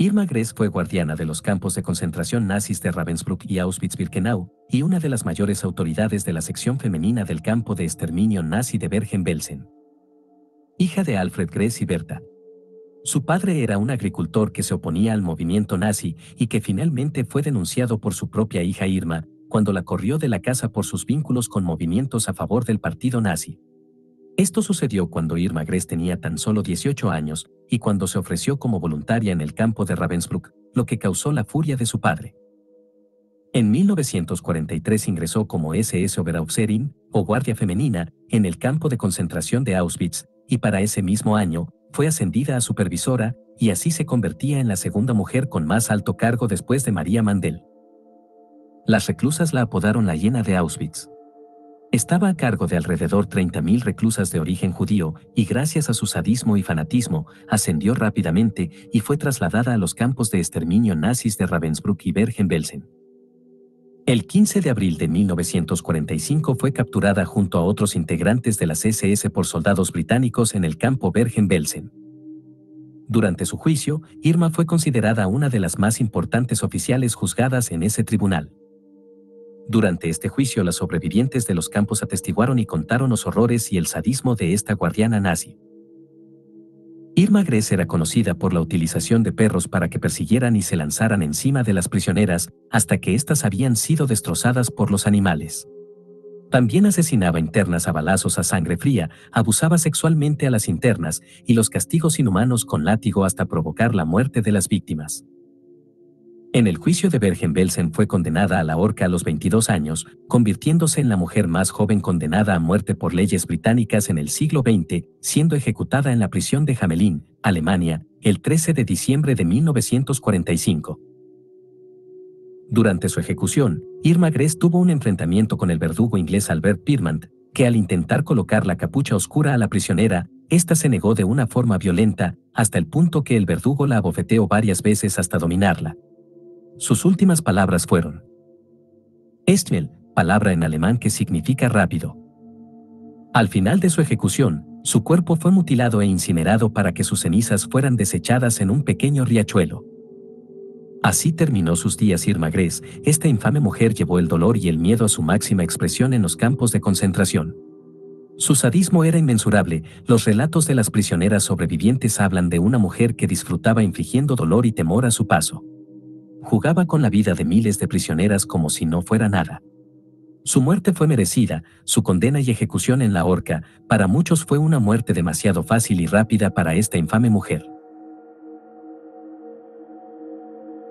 Irma Gress fue guardiana de los campos de concentración nazis de Ravensbrück y Auschwitz-Birkenau, y una de las mayores autoridades de la sección femenina del campo de exterminio nazi de Bergen-Belsen. Hija de Alfred Gress y Berta. Su padre era un agricultor que se oponía al movimiento nazi y que finalmente fue denunciado por su propia hija Irma, cuando la corrió de la casa por sus vínculos con movimientos a favor del partido nazi. Esto sucedió cuando Irma Gress tenía tan solo 18 años y cuando se ofreció como voluntaria en el campo de Ravensbrück, lo que causó la furia de su padre. En 1943 ingresó como SS Oberaufserin, o guardia femenina, en el campo de concentración de Auschwitz, y para ese mismo año fue ascendida a supervisora, y así se convertía en la segunda mujer con más alto cargo después de María Mandel. Las reclusas la apodaron la llena de Auschwitz. Estaba a cargo de alrededor 30.000 reclusas de origen judío y gracias a su sadismo y fanatismo ascendió rápidamente y fue trasladada a los campos de exterminio nazis de Ravensbrück y Bergen-Belsen. El 15 de abril de 1945 fue capturada junto a otros integrantes de las SS por soldados británicos en el campo Bergen-Belsen. Durante su juicio, Irma fue considerada una de las más importantes oficiales juzgadas en ese tribunal. Durante este juicio las sobrevivientes de los campos atestiguaron y contaron los horrores y el sadismo de esta guardiana nazi. Irma Gress era conocida por la utilización de perros para que persiguieran y se lanzaran encima de las prisioneras hasta que éstas habían sido destrozadas por los animales. También asesinaba internas a balazos a sangre fría, abusaba sexualmente a las internas y los castigos inhumanos con látigo hasta provocar la muerte de las víctimas. En el juicio de Bergen-Belsen fue condenada a la horca a los 22 años, convirtiéndose en la mujer más joven condenada a muerte por leyes británicas en el siglo XX, siendo ejecutada en la prisión de Hamelin, Alemania, el 13 de diciembre de 1945. Durante su ejecución, Irma Gress tuvo un enfrentamiento con el verdugo inglés Albert Pirmand, que al intentar colocar la capucha oscura a la prisionera, ésta se negó de una forma violenta, hasta el punto que el verdugo la abofeteó varias veces hasta dominarla. Sus últimas palabras fueron, Estmel, palabra en alemán que significa rápido. Al final de su ejecución, su cuerpo fue mutilado e incinerado para que sus cenizas fueran desechadas en un pequeño riachuelo. Así terminó sus días Irma esta infame mujer llevó el dolor y el miedo a su máxima expresión en los campos de concentración. Su sadismo era inmensurable, los relatos de las prisioneras sobrevivientes hablan de una mujer que disfrutaba infligiendo dolor y temor a su paso jugaba con la vida de miles de prisioneras como si no fuera nada. Su muerte fue merecida, su condena y ejecución en la horca, para muchos fue una muerte demasiado fácil y rápida para esta infame mujer.